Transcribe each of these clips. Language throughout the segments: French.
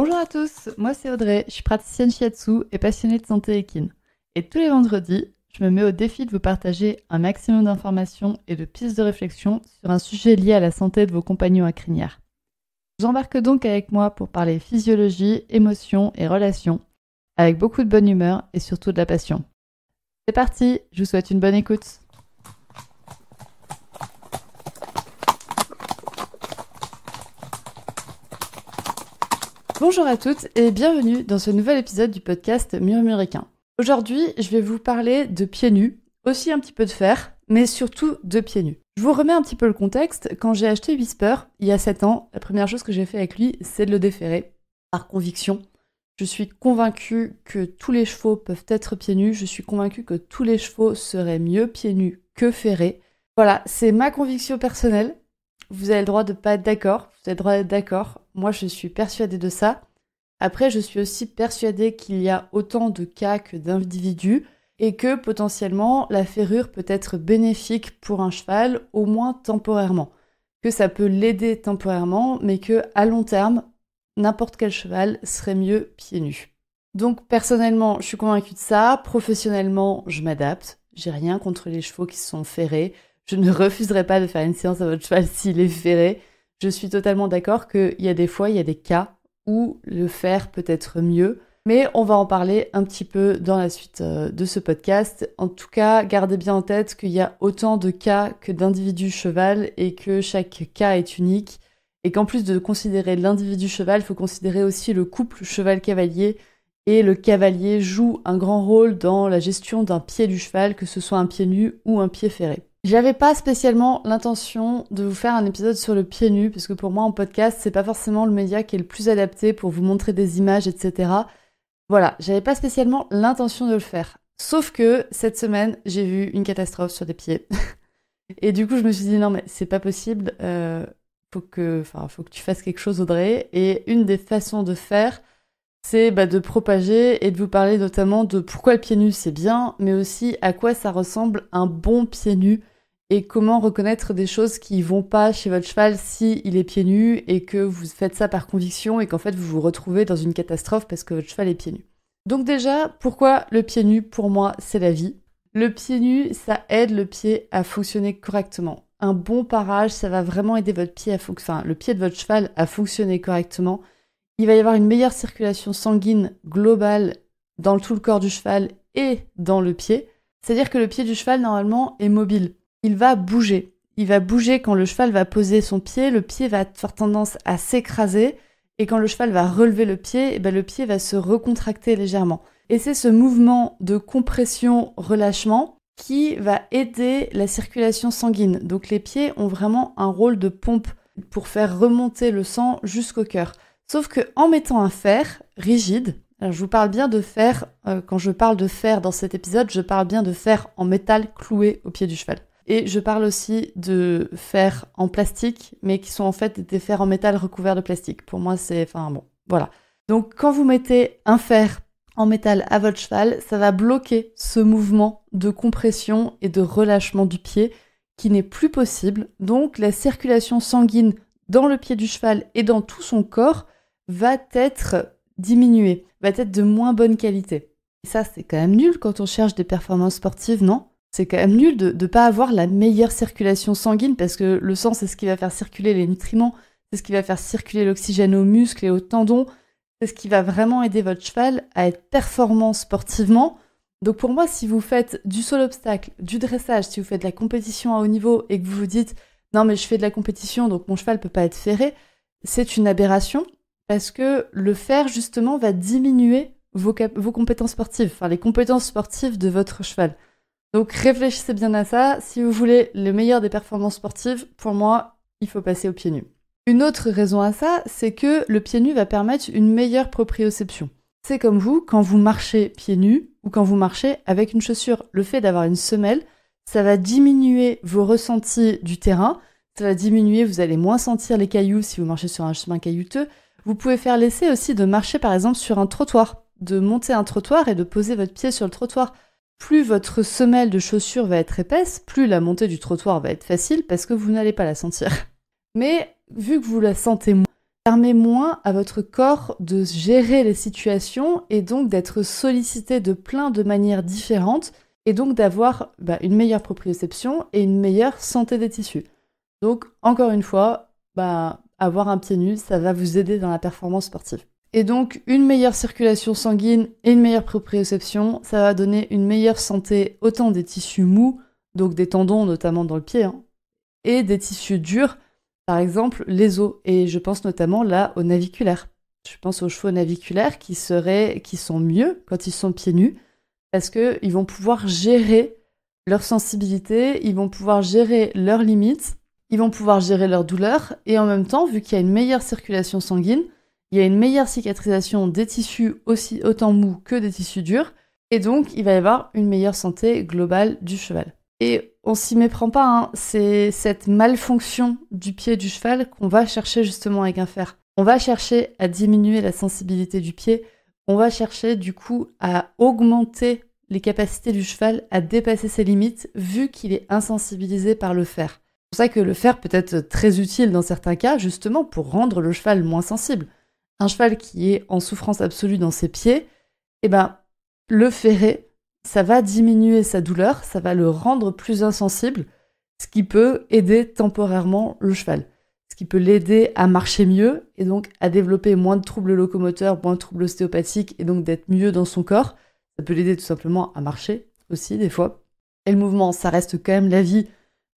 Bonjour à tous, moi c'est Audrey, je suis praticienne shiatsu et passionnée de santé équine. Et tous les vendredis, je me mets au défi de vous partager un maximum d'informations et de pistes de réflexion sur un sujet lié à la santé de vos compagnons à crinière. vous embarquez donc avec moi pour parler physiologie, émotion et relations, avec beaucoup de bonne humeur et surtout de la passion. C'est parti, je vous souhaite une bonne écoute. Bonjour à toutes et bienvenue dans ce nouvel épisode du podcast Murmuricain. Aujourd'hui, je vais vous parler de pieds nus, aussi un petit peu de fer, mais surtout de pieds nus. Je vous remets un petit peu le contexte. Quand j'ai acheté Whisper, il y a 7 ans, la première chose que j'ai fait avec lui, c'est de le déférer, par conviction. Je suis convaincue que tous les chevaux peuvent être pieds nus. Je suis convaincue que tous les chevaux seraient mieux pieds nus que ferrés. Voilà, c'est ma conviction personnelle. Vous avez le droit de pas être d'accord, vous avez le droit d'être d'accord. Moi, je suis persuadée de ça. Après, je suis aussi persuadée qu'il y a autant de cas que d'individus et que potentiellement la ferrure peut être bénéfique pour un cheval, au moins temporairement. Que ça peut l'aider temporairement, mais que à long terme, n'importe quel cheval serait mieux pieds nus. Donc personnellement, je suis convaincue de ça. Professionnellement, je m'adapte. J'ai rien contre les chevaux qui sont ferrés. Je ne refuserai pas de faire une séance à votre cheval s'il est ferré. Je suis totalement d'accord qu'il y a des fois, il y a des cas où le faire peut être mieux. Mais on va en parler un petit peu dans la suite euh, de ce podcast. En tout cas, gardez bien en tête qu'il y a autant de cas que d'individus cheval et que chaque cas est unique. Et qu'en plus de considérer l'individu cheval, il faut considérer aussi le couple cheval-cavalier. Et le cavalier joue un grand rôle dans la gestion d'un pied du cheval, que ce soit un pied nu ou un pied ferré. J'avais pas spécialement l'intention de vous faire un épisode sur le pied nu, parce que pour moi en podcast, c'est pas forcément le média qui est le plus adapté pour vous montrer des images, etc. Voilà, j'avais pas spécialement l'intention de le faire. Sauf que cette semaine, j'ai vu une catastrophe sur des pieds. Et du coup, je me suis dit non mais c'est pas possible. Euh, faut que, faut que tu fasses quelque chose, Audrey. Et une des façons de faire, c'est bah, de propager et de vous parler notamment de pourquoi le pied nu c'est bien, mais aussi à quoi ça ressemble un bon pied nu et comment reconnaître des choses qui vont pas chez votre cheval si il est pieds nus et que vous faites ça par conviction et qu'en fait vous vous retrouvez dans une catastrophe parce que votre cheval est pieds nus. Donc déjà, pourquoi le pied nu pour moi c'est la vie Le pied nu, ça aide le pied à fonctionner correctement. Un bon parage, ça va vraiment aider votre pied à enfin, le pied de votre cheval à fonctionner correctement. Il va y avoir une meilleure circulation sanguine globale dans tout le corps du cheval et dans le pied. C'est-à-dire que le pied du cheval normalement est mobile il va bouger. Il va bouger quand le cheval va poser son pied, le pied va faire tendance à s'écraser, et quand le cheval va relever le pied, et eh ben, le pied va se recontracter légèrement. Et c'est ce mouvement de compression-relâchement qui va aider la circulation sanguine. Donc les pieds ont vraiment un rôle de pompe pour faire remonter le sang jusqu'au cœur. Sauf que en mettant un fer rigide, je vous parle bien de fer, euh, quand je parle de fer dans cet épisode, je parle bien de fer en métal cloué au pied du cheval. Et je parle aussi de fers en plastique, mais qui sont en fait des fers en métal recouverts de plastique. Pour moi, c'est... Enfin bon, voilà. Donc quand vous mettez un fer en métal à votre cheval, ça va bloquer ce mouvement de compression et de relâchement du pied qui n'est plus possible. Donc la circulation sanguine dans le pied du cheval et dans tout son corps va être diminuée, va être de moins bonne qualité. Et ça, c'est quand même nul quand on cherche des performances sportives, non c'est quand même nul de ne pas avoir la meilleure circulation sanguine parce que le sang, c'est ce qui va faire circuler les nutriments, c'est ce qui va faire circuler l'oxygène aux muscles et aux tendons, c'est ce qui va vraiment aider votre cheval à être performant sportivement. Donc pour moi, si vous faites du seul obstacle, du dressage, si vous faites de la compétition à haut niveau et que vous vous dites non mais je fais de la compétition donc mon cheval peut pas être ferré, c'est une aberration parce que le fer justement va diminuer vos, vos compétences sportives, enfin les compétences sportives de votre cheval. Donc réfléchissez bien à ça. Si vous voulez le meilleur des performances sportives, pour moi, il faut passer au pied nu. Une autre raison à ça, c'est que le pied nu va permettre une meilleure proprioception. C'est comme vous, quand vous marchez pieds nus ou quand vous marchez avec une chaussure. Le fait d'avoir une semelle, ça va diminuer vos ressentis du terrain, ça va diminuer, vous allez moins sentir les cailloux si vous marchez sur un chemin caillouteux. Vous pouvez faire l'essai aussi de marcher par exemple sur un trottoir, de monter un trottoir et de poser votre pied sur le trottoir plus votre semelle de chaussure va être épaisse, plus la montée du trottoir va être facile parce que vous n'allez pas la sentir. Mais vu que vous la sentez moins, permet moins à votre corps de gérer les situations et donc d'être sollicité de plein de manières différentes et donc d'avoir bah, une meilleure proprioception et une meilleure santé des tissus. Donc encore une fois, bah, avoir un pied nu, ça va vous aider dans la performance sportive. Et donc, une meilleure circulation sanguine et une meilleure proprioception, ça va donner une meilleure santé autant des tissus mous, donc des tendons notamment dans le pied, hein, et des tissus durs, par exemple les os. Et je pense notamment là aux naviculaires. Je pense aux chevaux naviculaires qui, seraient, qui sont mieux quand ils sont pieds nus, parce qu'ils vont pouvoir gérer leur sensibilité, ils vont pouvoir gérer leurs limites, ils vont pouvoir gérer leurs douleurs, et en même temps, vu qu'il y a une meilleure circulation sanguine, il y a une meilleure cicatrisation des tissus aussi autant mous que des tissus durs, et donc il va y avoir une meilleure santé globale du cheval. Et on s'y méprend pas, hein. c'est cette malfonction du pied du cheval qu'on va chercher justement avec un fer. On va chercher à diminuer la sensibilité du pied, on va chercher du coup à augmenter les capacités du cheval à dépasser ses limites vu qu'il est insensibilisé par le fer. C'est pour ça que le fer peut être très utile dans certains cas justement pour rendre le cheval moins sensible un cheval qui est en souffrance absolue dans ses pieds, eh ben, le ferrer, ça va diminuer sa douleur, ça va le rendre plus insensible, ce qui peut aider temporairement le cheval, ce qui peut l'aider à marcher mieux et donc à développer moins de troubles locomoteurs, moins de troubles ostéopathiques et donc d'être mieux dans son corps. Ça peut l'aider tout simplement à marcher aussi des fois. Et le mouvement, ça reste quand même la vie,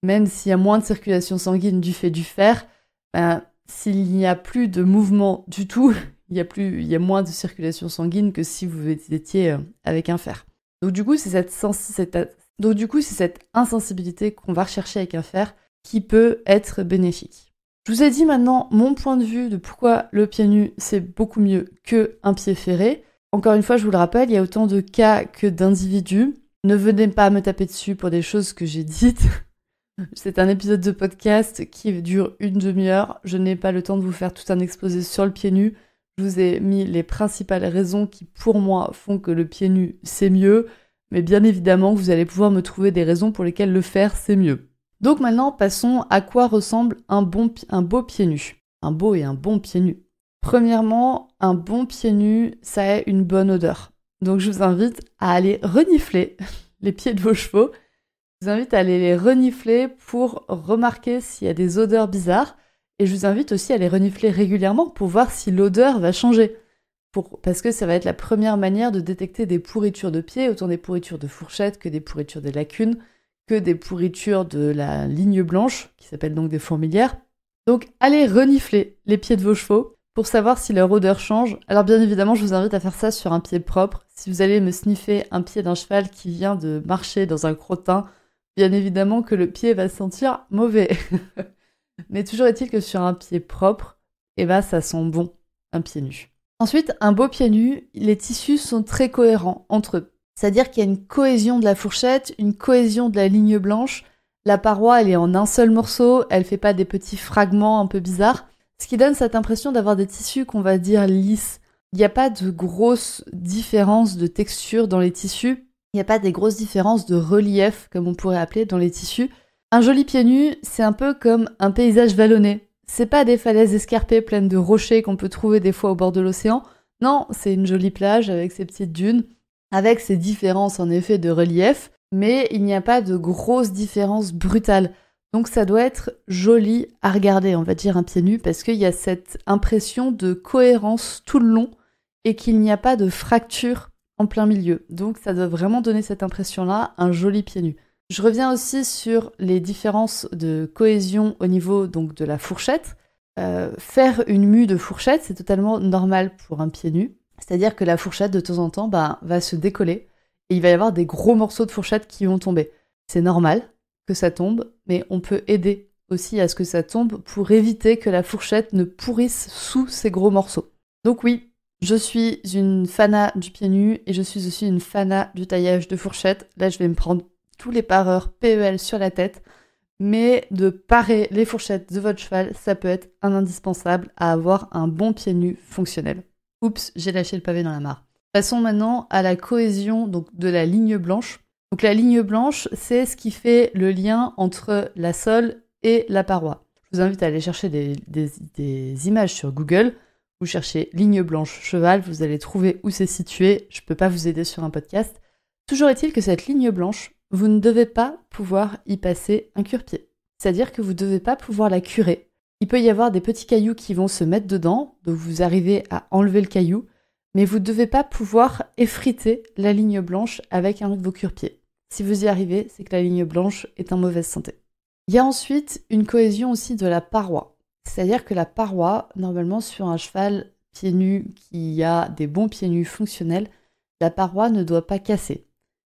même s'il y a moins de circulation sanguine du fait du fer, ben, s'il n'y a plus de mouvement du tout, il y, a plus, il y a moins de circulation sanguine que si vous étiez euh, avec un fer. Donc du coup, c'est cette, insensibilité qu'on va rechercher avec un fer qui peut être bénéfique. Je vous ai dit maintenant mon point de vue de pourquoi le pied nu c'est beaucoup mieux qu'un pied ferré. Encore une fois, je vous le rappelle, il y a autant de cas que d'individus. Ne venez pas me taper dessus pour des choses que j'ai dites. C'est un épisode de podcast qui dure une demi-heure. Je n'ai pas le temps de vous faire tout un exposé sur le pied nu. Je vous ai mis les principales raisons qui, pour moi, font que le pied nu, c'est mieux. Mais bien évidemment, vous allez pouvoir me trouver des raisons pour lesquelles le faire, c'est mieux. Donc maintenant, passons à quoi ressemble un, un beau pied nu. Un beau et un bon pied nu. Premièrement, un bon pied nu, ça a une bonne odeur. Donc je vous invite à aller renifler les pieds de vos chevaux je vous invite à aller les renifler pour remarquer s'il y a des odeurs bizarres. Et je vous invite aussi à les renifler régulièrement pour voir si l'odeur va changer. parce que ça va être la première manière de détecter des pourritures de pieds, autant des pourritures de fourchettes que des pourritures des lacunes, que des pourritures de la ligne blanche, qui s'appelle donc des fourmilières. Donc allez renifler les pieds de vos chevaux pour savoir si leur odeur change. Alors bien évidemment, je vous invite à faire ça sur un pied propre. Si vous allez me sniffer un pied d'un cheval qui vient de marcher dans un crottin, bien évidemment que le pied va sentir mauvais. Mais toujours est-il que sur un pied propre, et eh ben ça sent bon, un pied nu. Ensuite, un beau pied nu, les tissus sont très cohérents entre eux. C'est-à-dire qu'il y a une cohésion de la fourchette, une cohésion de la ligne blanche. La paroi, elle est en un seul morceau, elle fait pas des petits fragments un peu bizarres, ce qui donne cette impression d'avoir des tissus qu'on va dire lisses. Il n'y a pas de grosse différence de texture dans les tissus il n'y a pas des grosses différences de relief, comme on pourrait appeler, dans les tissus. Un joli pied nu, c'est un peu comme un paysage vallonné. C'est pas des falaises escarpées pleines de rochers qu'on peut trouver des fois au bord de l'océan. Non, c'est une jolie plage avec ses petites dunes, avec ses différences en effet de relief, mais il n'y a pas de grosses différences brutales. Donc ça doit être joli à regarder, on va dire un pied nu, parce qu'il y a cette impression de cohérence tout le long et qu'il n'y a pas de fracture en plein milieu. Donc ça doit vraiment donner cette impression-là, un joli pied nu. Je reviens aussi sur les différences de cohésion au niveau donc de la fourchette. Euh, faire une mue de fourchette, c'est totalement normal pour un pied nu. C'est-à-dire que la fourchette, de temps en temps, bah, va se décoller et il va y avoir des gros morceaux de fourchette qui vont tomber. C'est normal que ça tombe, mais on peut aider aussi à ce que ça tombe pour éviter que la fourchette ne pourrisse sous ces gros morceaux. Donc oui, je suis une fana du pied nu et je suis aussi une fana du taillage de fourchette. Là, je vais me prendre tous les pareurs PEL sur la tête. Mais de parer les fourchettes de votre cheval, ça peut être un indispensable à avoir un bon pied nu fonctionnel. Oups, j'ai lâché le pavé dans la mare. Passons maintenant à la cohésion de la ligne blanche. Donc la ligne blanche, c'est ce qui fait le lien entre la sole et la paroi. Je vous invite à aller chercher des images sur Google vous cherchez Ligne Blanche Cheval, vous allez trouver où c'est situé, je peux pas vous aider sur un podcast. Toujours est-il que cette ligne blanche, vous ne devez pas pouvoir y passer un cure-pied. C'est-à-dire que vous ne devez pas pouvoir la curer. Il peut y avoir des petits cailloux qui vont se mettre dedans, donc vous arrivez à enlever le caillou, mais vous ne devez pas pouvoir effriter la ligne blanche avec un de vos cure-pieds. Si vous y arrivez, c'est que la ligne blanche est en mauvaise santé. Il y a ensuite une cohésion aussi de la paroi. C'est-à-dire que la paroi, normalement sur un cheval pieds nus qui a des bons pieds nus fonctionnels, la paroi ne doit pas casser.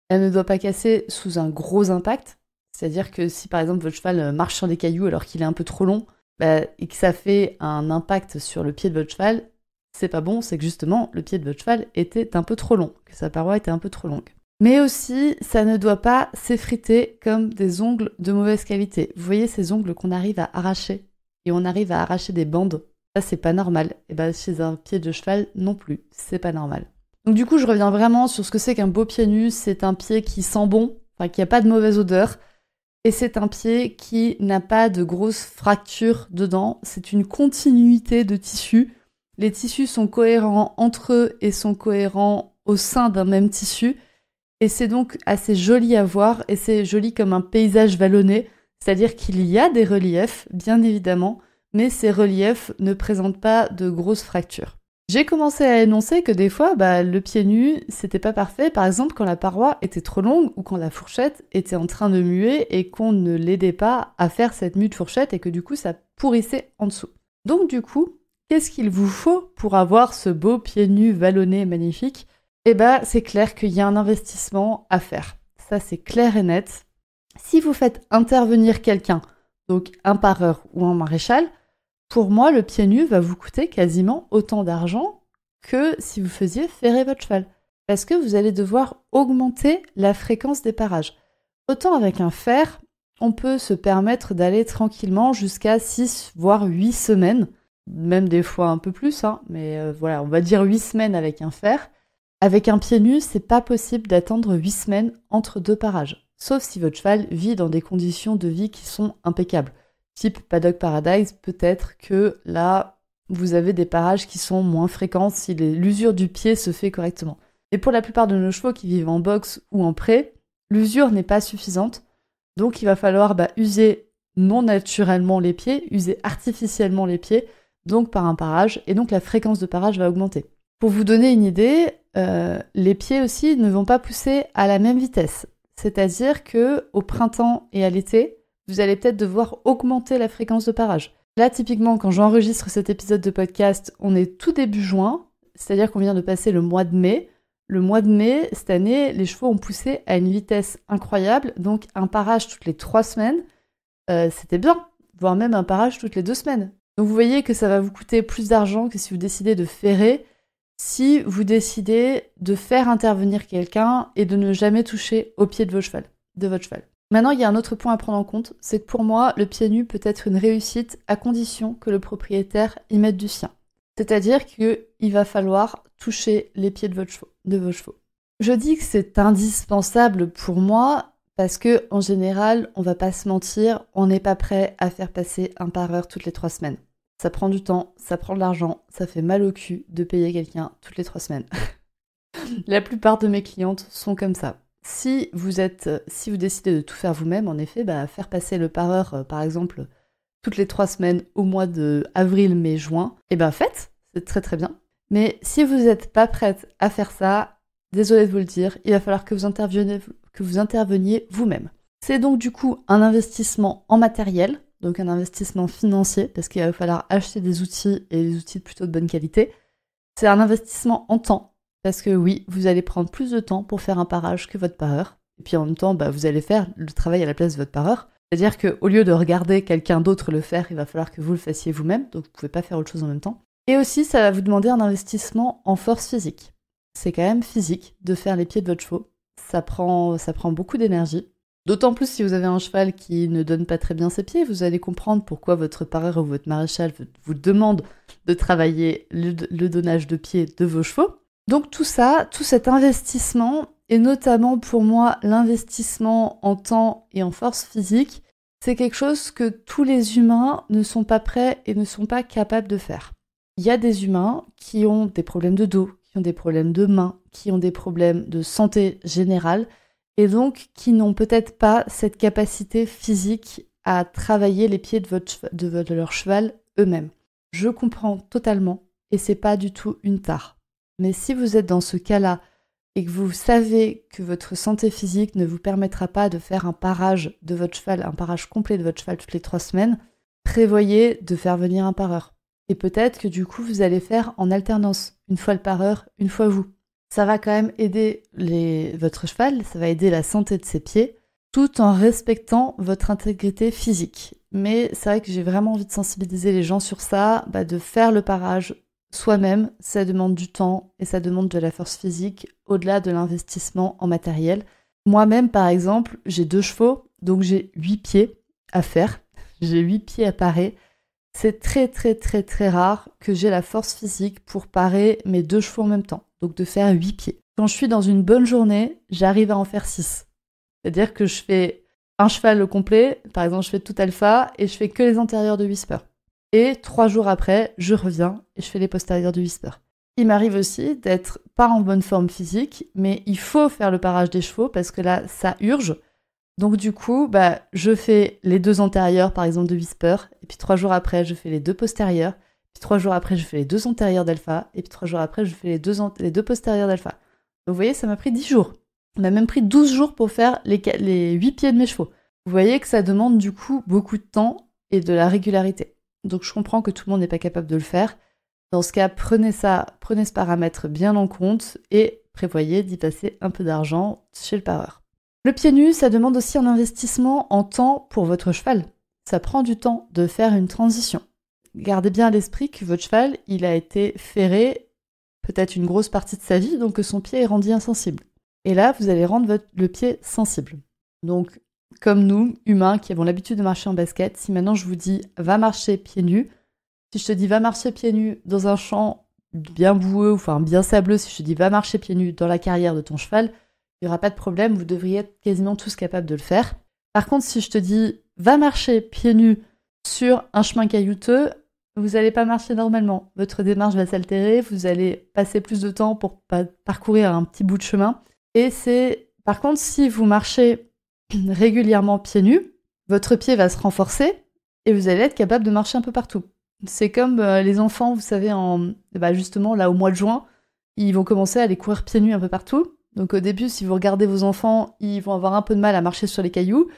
Elle ne doit pas casser sous un gros impact, c'est-à-dire que si par exemple votre cheval marche sur des cailloux alors qu'il est un peu trop long bah, et que ça fait un impact sur le pied de votre cheval, c'est pas bon, c'est que justement le pied de votre cheval était un peu trop long, que sa paroi était un peu trop longue. Mais aussi, ça ne doit pas s'effriter comme des ongles de mauvaise qualité. Vous voyez ces ongles qu'on arrive à arracher et on arrive à arracher des bandes, ça c'est pas normal. Et bien bah, chez un pied de cheval non plus, c'est pas normal. Donc du coup, je reviens vraiment sur ce que c'est qu'un beau pied nu, c'est un pied qui sent bon, enfin qui n'a pas de mauvaise odeur, et c'est un pied qui n'a pas de grosses fractures dedans, c'est une continuité de tissus. Les tissus sont cohérents entre eux et sont cohérents au sein d'un même tissu. Et c'est donc assez joli à voir et c'est joli comme un paysage vallonné. C'est-à-dire qu'il y a des reliefs, bien évidemment, mais ces reliefs ne présentent pas de grosses fractures. J'ai commencé à énoncer que des fois, bah, le pied nu, c'était pas parfait, par exemple quand la paroi était trop longue ou quand la fourchette était en train de muer et qu'on ne l'aidait pas à faire cette mue de fourchette et que du coup ça pourrissait en dessous. Donc du coup, qu'est-ce qu'il vous faut pour avoir ce beau pied nu vallonné magnifique Eh ben, c'est clair qu'il y a un investissement à faire. Ça c'est clair et net si vous faites intervenir quelqu'un, donc un pareur ou un maréchal, pour moi, le pied nu va vous coûter quasiment autant d'argent que si vous faisiez ferrer votre cheval. Parce que vous allez devoir augmenter la fréquence des parages. Autant avec un fer, on peut se permettre d'aller tranquillement jusqu'à 6 voire 8 semaines, même des fois un peu plus, hein, mais euh, voilà, on va dire 8 semaines avec un fer. Avec un pied nu, c'est pas possible d'attendre 8 semaines entre deux parages sauf si votre cheval vit dans des conditions de vie qui sont impeccables. Type Paddock Paradise, peut-être que là, vous avez des parages qui sont moins fréquents si l'usure du pied se fait correctement. Et pour la plupart de nos chevaux qui vivent en boxe ou en pré, l'usure n'est pas suffisante, donc il va falloir bah, user non naturellement les pieds, user artificiellement les pieds, donc par un parage, et donc la fréquence de parage va augmenter. Pour vous donner une idée, euh, les pieds aussi ne vont pas pousser à la même vitesse. C'est-à-dire que au printemps et à l'été, vous allez peut-être devoir augmenter la fréquence de parage. Là, typiquement, quand j'enregistre cet épisode de podcast, on est tout début juin, c'est-à-dire qu'on vient de passer le mois de mai. Le mois de mai, cette année, les chevaux ont poussé à une vitesse incroyable, donc un parage toutes les trois semaines, euh, c'était bien, voire même un parage toutes les deux semaines. Donc vous voyez que ça va vous coûter plus d'argent que si vous décidez de ferrer si vous décidez de faire intervenir quelqu'un et de ne jamais toucher au pied de, vos de votre cheval. Maintenant, il y a un autre point à prendre en compte, c'est que pour moi, le pied nu peut être une réussite à condition que le propriétaire y mette du sien. C'est-à-dire qu'il va falloir toucher les pieds de, vos chevaux. Je dis que c'est indispensable pour moi parce que, en général, on va pas se mentir, on n'est pas prêt à faire passer un heure toutes les trois semaines. Ça prend du temps, ça prend de l'argent, ça fait mal au cul de payer quelqu'un toutes les trois semaines. la plupart de mes clientes sont comme ça. Si vous êtes, si vous décidez de tout faire vous-même, en effet, bah, faire passer le pareur, euh, par exemple, toutes les trois semaines au mois de avril, mai, juin, et eh ben faites, c'est très très bien. Mais si vous n'êtes pas prête à faire ça, désolé de vous le dire, il va falloir que vous interveniez, que vous interveniez vous-même. C'est donc du coup un investissement en matériel, donc un investissement financier, parce qu'il va falloir acheter des outils et des outils plutôt de bonne qualité. C'est un investissement en temps, parce que oui, vous allez prendre plus de temps pour faire un parage que votre pareur. Et puis en même temps, bah, vous allez faire le travail à la place de votre pareur. C'est-à-dire qu'au lieu de regarder quelqu'un d'autre le faire, il va falloir que vous le fassiez vous-même, donc vous ne pouvez pas faire autre chose en même temps. Et aussi, ça va vous demander un investissement en force physique. C'est quand même physique de faire les pieds de votre chevaux. Ça prend, ça prend beaucoup d'énergie. D'autant plus si vous avez un cheval qui ne donne pas très bien ses pieds, vous allez comprendre pourquoi votre pareur ou votre maréchal vous demande de travailler le, donnage de pieds de vos chevaux. Donc tout ça, tout cet investissement, et notamment pour moi l'investissement en temps et en force physique, c'est quelque chose que tous les humains ne sont pas prêts et ne sont pas capables de faire. Il y a des humains qui ont des problèmes de dos, qui ont des problèmes de mains, qui ont des problèmes de santé générale, et donc qui n'ont peut-être pas cette capacité physique à travailler les pieds de, leur cheval eux-mêmes. Je comprends totalement et c'est pas du tout une tare. Mais si vous êtes dans ce cas-là et que vous savez que votre santé physique ne vous permettra pas de faire un parage de votre cheval, un parage complet de votre cheval toutes les trois semaines, prévoyez de faire venir un pareur. Et peut-être que du coup vous allez faire en alternance, une fois le pareur, une fois vous ça va quand même aider votre cheval, ça va aider la santé de ses pieds, tout en respectant votre intégrité physique. Mais c'est vrai que j'ai vraiment envie de sensibiliser les gens sur ça, bah, de faire le parage soi-même, ça demande du temps et ça demande de la force physique au-delà de l'investissement en matériel. Moi-même, par exemple, j'ai deux chevaux, donc j'ai huit pieds à faire, j'ai huit pieds à parer. C'est très très très très rare que j'ai la force physique pour parer mes deux chevaux en même temps donc de faire 8 pieds. Quand je suis dans une bonne journée, j'arrive à en faire 6. C'est-à-dire que je fais un cheval au complet, par exemple je fais tout alpha et je fais que les antérieurs de Whisper. Et trois jours après, je reviens et je fais les postérieurs de Whisper. Il m'arrive aussi d'être pas en bonne forme physique, mais il faut faire le parage des chevaux parce que là, ça urge. Donc du coup, bah, je fais les deux antérieurs, par exemple, de Whisper, et puis trois jours après, je fais les deux postérieurs. Puis trois jours après, je fais les deux antérieurs d'alpha. Et puis trois jours après, je fais les deux, les deux postérieurs d'alpha. Donc vous voyez, ça m'a pris dix jours. Ça m'a même pris 12 jours pour faire les, les 8 pieds de mes chevaux. Vous voyez que ça demande du coup beaucoup de temps et de la régularité. Donc je comprends que tout le monde n'est pas capable de le faire. Dans ce cas, prenez ça, prenez ce paramètre bien en compte et prévoyez d'y passer un peu d'argent chez le pareur. Le pied nu, ça demande aussi un investissement en temps pour votre cheval. Ça prend du temps de faire une transition gardez bien à l'esprit que votre cheval, il a été ferré peut-être une grosse partie de sa vie, donc que son pied est rendu insensible. Et là, vous allez rendre le pied sensible. Donc, comme nous, humains, qui avons l'habitude de marcher en basket, si maintenant je vous dis va marcher pieds nus, si je te dis va marcher pieds nus dans un champ bien boueux, enfin bien sableux, si je te dis va marcher pieds nus dans la carrière de ton cheval, il n'y aura pas de problème, vous devriez être quasiment tous capables de le faire. Par contre, si je te dis va marcher pieds nus sur un chemin caillouteux, vous n'allez pas marcher normalement. Votre démarche va s'altérer, vous allez passer plus de temps pour parcourir un petit bout de chemin. Et c'est, par contre, si vous marchez régulièrement pieds nus, votre pied va se renforcer et vous allez être capable de marcher un peu partout. C'est comme euh, les enfants, vous savez, en, bah, justement, là, au mois de juin, ils vont commencer à aller courir pieds nus un peu partout. Donc au début, si vous regardez vos enfants, ils vont avoir un peu de mal à marcher sur les cailloux.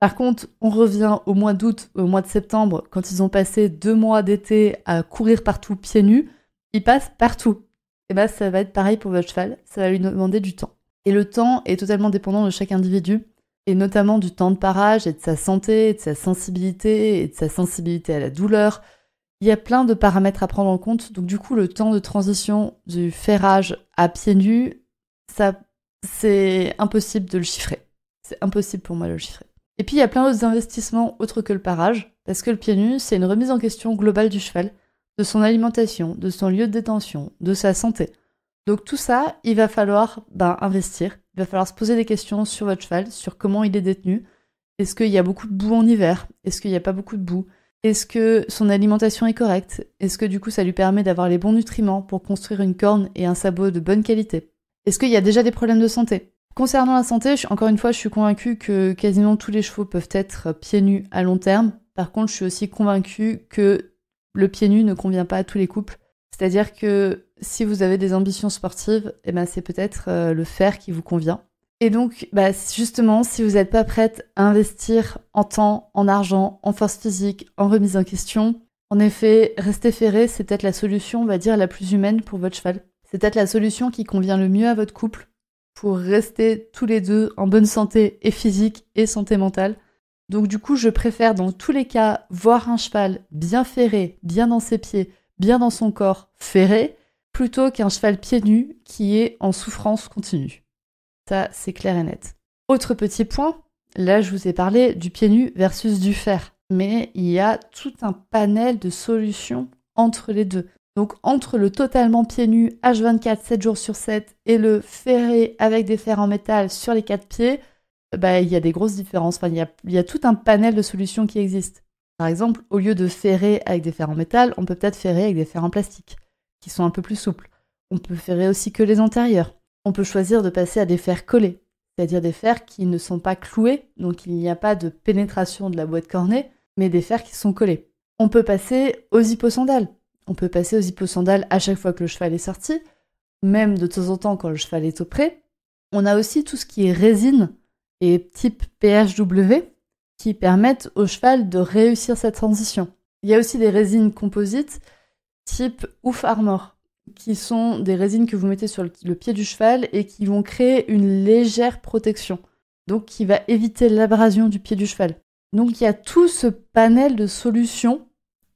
Par contre, on revient au mois d'août, au mois de septembre, quand ils ont passé deux mois d'été à courir partout pieds nus, ils passent partout. Et eh bien, ça va être pareil pour votre cheval, ça va lui demander du temps. Et le temps est totalement dépendant de chaque individu, et notamment du temps de parage, et de sa santé, et de sa sensibilité, et de sa sensibilité à la douleur. Il y a plein de paramètres à prendre en compte, donc du coup, le temps de transition du ferrage à pieds nus, ça, c'est impossible de le chiffrer. C'est impossible pour moi de le chiffrer. Et puis il y a plein d'autres investissements autres que le parage, parce que le pied nu, c'est une remise en question globale du cheval, de son alimentation, de son lieu de détention, de sa santé. Donc tout ça, il va falloir ben, investir, il va falloir se poser des questions sur votre cheval, sur comment il est détenu, est-ce qu'il y a beaucoup de boue en hiver, est-ce qu'il n'y a pas beaucoup de boue, est-ce que son alimentation est correcte, est-ce que du coup ça lui permet d'avoir les bons nutriments pour construire une corne et un sabot de bonne qualité, est-ce qu'il y a déjà des problèmes de santé Concernant la santé, encore une fois, je suis convaincue que quasiment tous les chevaux peuvent être pieds nus à long terme. Par contre, je suis aussi convaincue que le pied nu ne convient pas à tous les couples. C'est-à-dire que si vous avez des ambitions sportives, eh ben, c'est peut-être euh, le fer qui vous convient. Et donc, bah, justement, si vous n'êtes pas prête à investir en temps, en argent, en force physique, en remise en question, en effet, rester ferré, c'est peut-être la solution, on va dire, la plus humaine pour votre cheval. C'est peut-être la solution qui convient le mieux à votre couple pour rester tous les deux en bonne santé et physique et santé mentale. Donc du coup, je préfère dans tous les cas voir un cheval bien ferré, bien dans ses pieds, bien dans son corps, ferré, plutôt qu'un cheval pieds nus qui est en souffrance continue. Ça, c'est clair et net. Autre petit point, là je vous ai parlé du pied nu versus du fer, mais il y a tout un panel de solutions entre les deux. Donc entre le totalement pieds nus H24 7 jours sur 7 et le ferré avec des fers en métal sur les quatre pieds, bah, il y a des grosses différences. il y, a, tout un panel de solutions qui existent. Par exemple, au lieu de ferrer avec des fers en métal, on peut peut-être ferrer avec des fers en plastique, qui sont un peu plus souples. On peut ferrer aussi que les antérieurs. On peut choisir de passer à des fers collés, c'est-à-dire des fers qui ne sont pas cloués, donc il n'y a pas de pénétration de la boîte cornée, mais des fers qui sont collés. On peut passer aux hyposandales, on peut passer aux hipposandales à chaque fois que le cheval est sorti, même de temps en temps quand le cheval est au près. On a aussi tout ce qui est résine et type PHW qui permettent au cheval de réussir cette transition. Il y a aussi des résines composites type Ouf Armor qui sont des résines que vous mettez sur le pied du cheval et qui vont créer une légère protection, donc qui va éviter l'abrasion du pied du cheval. Donc il y a tout ce panel de solutions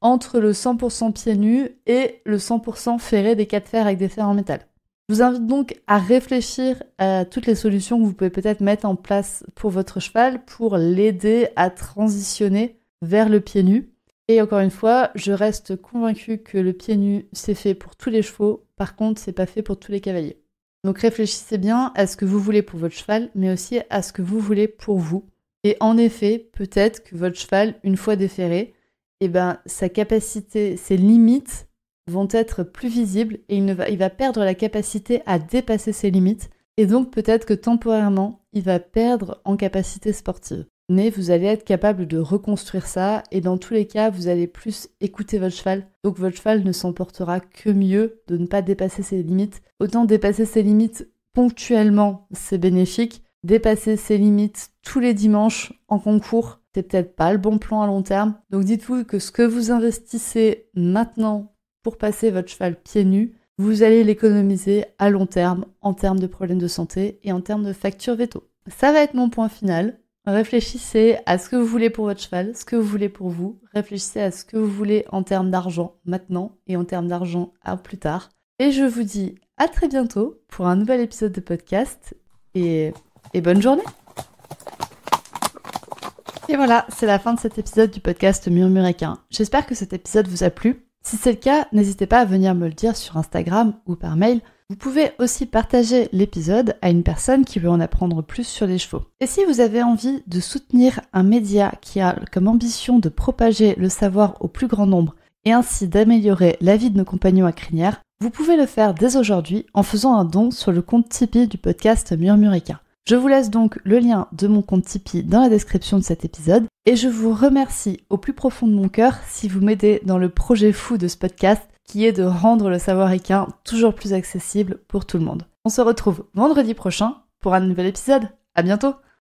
entre le 100% pieds nus et le 100% ferré des cas de fer avec des fers en métal. Je vous invite donc à réfléchir à toutes les solutions que vous pouvez peut-être mettre en place pour votre cheval pour l'aider à transitionner vers le pied nu. Et encore une fois, je reste convaincue que le pied nu c'est fait pour tous les chevaux, par contre c'est pas fait pour tous les cavaliers. Donc réfléchissez bien à ce que vous voulez pour votre cheval, mais aussi à ce que vous voulez pour vous. Et en effet, peut-être que votre cheval, une fois déféré, et eh ben, sa capacité, ses limites vont être plus visibles et il, va, il va perdre la capacité à dépasser ses limites. Et donc peut-être que temporairement, il va perdre en capacité sportive. Mais vous allez être capable de reconstruire ça et dans tous les cas, vous allez plus écouter votre cheval. Donc votre cheval ne s'emportera que mieux de ne pas dépasser ses limites. Autant dépasser ses limites ponctuellement, c'est bénéfique. Dépasser ses limites tous les dimanches en concours, c'est peut-être pas le bon plan à long terme. Donc dites-vous que ce que vous investissez maintenant pour passer votre cheval pieds nus, vous allez l'économiser à long terme en termes de problèmes de santé et en termes de factures veto. Ça va être mon point final. Réfléchissez à ce que vous voulez pour votre cheval, ce que vous voulez pour vous. Réfléchissez à ce que vous voulez en termes d'argent maintenant et en termes d'argent à plus tard. Et je vous dis à très bientôt pour un nouvel épisode de podcast et bonne journée et voilà, c'est la fin de cet épisode du podcast Murmuréquin. J'espère que cet épisode vous a plu. Si c'est le cas, n'hésitez pas à venir me le dire sur Instagram ou par mail. Vous pouvez aussi partager l'épisode à une personne qui veut en apprendre plus sur les chevaux. Et si vous avez envie de soutenir un média qui a comme ambition de propager le savoir au plus grand nombre et ainsi d'améliorer la vie de nos compagnons à crinière, vous pouvez le faire dès aujourd'hui en faisant un don sur le compte Tipeee du podcast Murmuréquin. Je vous laisse donc le lien de mon compte Tipeee dans la description de cet épisode et je vous remercie au plus profond de mon cœur si vous m'aidez dans le projet fou de ce podcast qui est de rendre le savoir équin toujours plus accessible pour tout le monde. On se retrouve vendredi prochain pour un nouvel épisode. À bientôt!